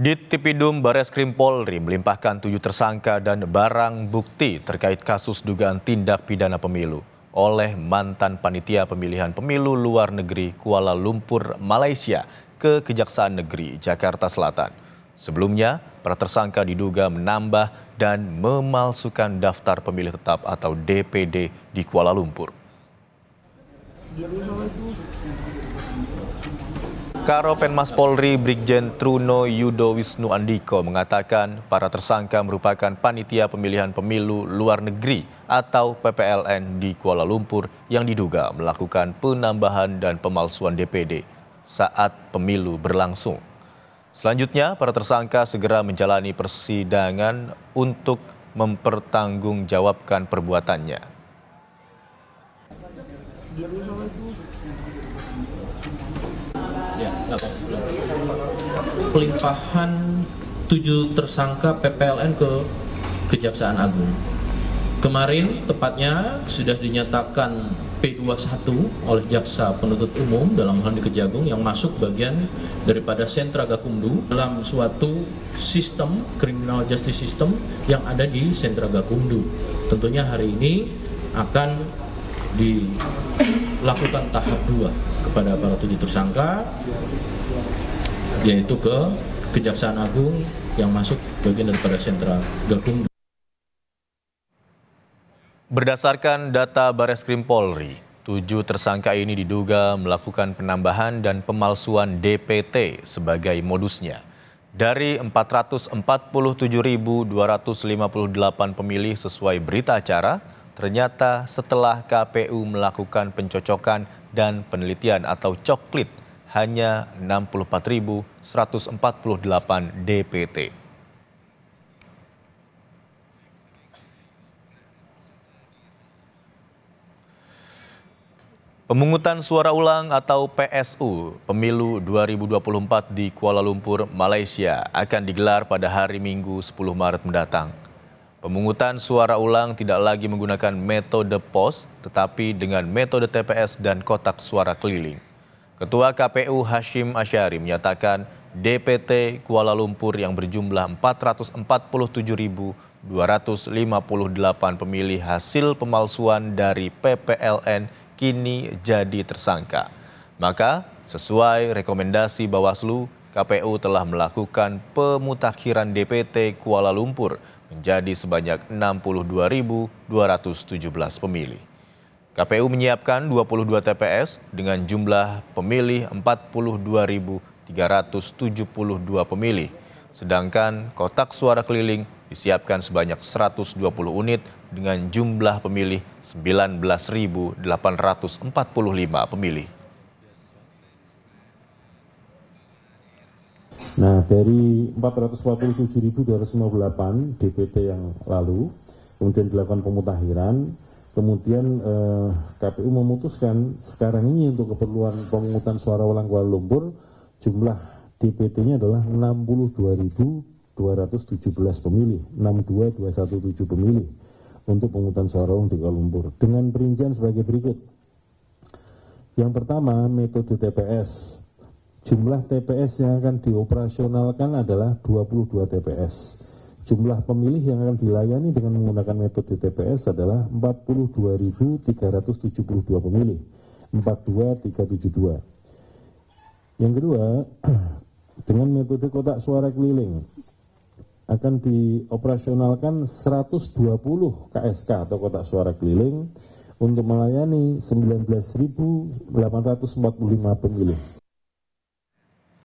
Di Tipidum Bareskrim Polri melimpahkan tujuh tersangka dan barang bukti terkait kasus dugaan tindak pidana pemilu oleh mantan panitia pemilihan pemilu luar negeri Kuala Lumpur, Malaysia ke Kejaksaan Negeri Jakarta Selatan. Sebelumnya, para tersangka diduga menambah dan memalsukan daftar pemilih tetap atau DPD di Kuala Lumpur. Karo Penmas Polri Brigjen Truno Yudo Wisnu Andiko mengatakan para tersangka merupakan panitia pemilihan pemilu luar negeri atau PPLN di Kuala Lumpur yang diduga melakukan penambahan dan pemalsuan DPD saat pemilu berlangsung. Selanjutnya, para tersangka segera menjalani persidangan untuk mempertanggungjawabkan perbuatannya. pelimpahan tujuh tersangka PPLN ke Kejaksaan Agung. Kemarin tepatnya sudah dinyatakan P21 oleh jaksa penuntut umum dalam hal di Kejagung yang masuk bagian daripada sentra gakumdu dalam suatu sistem criminal justice system yang ada di sentra gakumdu. Tentunya hari ini akan dilakukan tahap 2 kepada para tujuh tersangka yaitu ke Kejaksaan Agung yang masuk bagian daripada sentral gakum. Berdasarkan data Bareskrim Polri, tujuh tersangka ini diduga melakukan penambahan dan pemalsuan DPT sebagai modusnya. Dari 447.258 pemilih sesuai berita acara, ternyata setelah KPU melakukan pencocokan dan penelitian atau coklit hanya 64.148 DPT. Pemungutan suara ulang atau PSU Pemilu 2024 di Kuala Lumpur, Malaysia akan digelar pada hari Minggu 10 Maret mendatang. Pemungutan suara ulang tidak lagi menggunakan metode pos, tetapi dengan metode TPS dan kotak suara keliling. Ketua KPU Hashim Asyari menyatakan DPT Kuala Lumpur yang berjumlah 447.258 pemilih hasil pemalsuan dari PPLN kini jadi tersangka. Maka, sesuai rekomendasi Bawaslu, KPU telah melakukan pemutakhiran DPT Kuala Lumpur menjadi sebanyak 62.217 pemilih. KPU menyiapkan 22 TPS dengan jumlah pemilih 42.372 pemilih. Sedangkan kotak suara keliling disiapkan sebanyak 120 unit dengan jumlah pemilih 19.845 pemilih. Nah, dari 447.258 DPT yang lalu, kemudian dilakukan pemutahiran, kemudian eh, KPU memutuskan sekarang ini untuk keperluan pemungutan suara ulang Kuala Lumpur jumlah DPT-nya adalah 62.217 pemilih, 62.217 pemilih untuk pemungutan suara ulang di Kuala Lumpur dengan perincian sebagai berikut. Yang pertama, metode TPS. Jumlah TPS yang akan dioperasionalkan adalah 22 TPS Jumlah pemilih yang akan dilayani dengan menggunakan metode TPS adalah 42.372 pemilih, 42372. Yang kedua, dengan metode kotak suara keliling akan dioperasionalkan 120 KSK atau kotak suara keliling untuk melayani 19.845 pemilih.